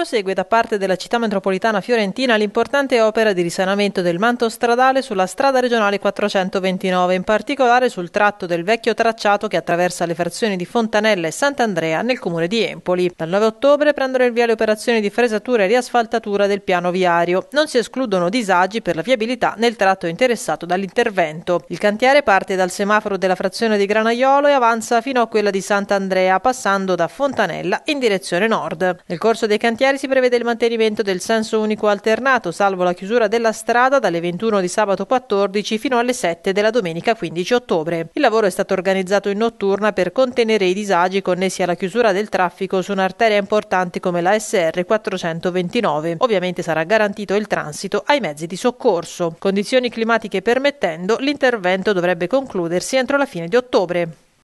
prosegue da parte della città metropolitana fiorentina l'importante opera di risanamento del manto stradale sulla strada regionale 429, in particolare sul tratto del vecchio tracciato che attraversa le frazioni di Fontanella e Sant'Andrea nel comune di Empoli. Dal 9 ottobre prendono il via le operazioni di fresatura e riasfaltatura del piano viario. Non si escludono disagi per la viabilità nel tratto interessato dall'intervento. Il cantiere parte dal semaforo della frazione di Granaiolo e avanza fino a quella di Sant'Andrea, passando da Fontanella in direzione nord. Nel corso dei cantieri Ferroviari si prevede il mantenimento del senso unico alternato, salvo la chiusura della strada dalle 21 di sabato 14 fino alle 7 della domenica 15 ottobre. Il lavoro è stato organizzato in notturna per contenere i disagi connessi alla chiusura del traffico su un'arteria importante come la SR 429. Ovviamente sarà garantito il transito ai mezzi di soccorso. Condizioni climatiche permettendo, l'intervento dovrebbe concludersi entro la fine di ottobre.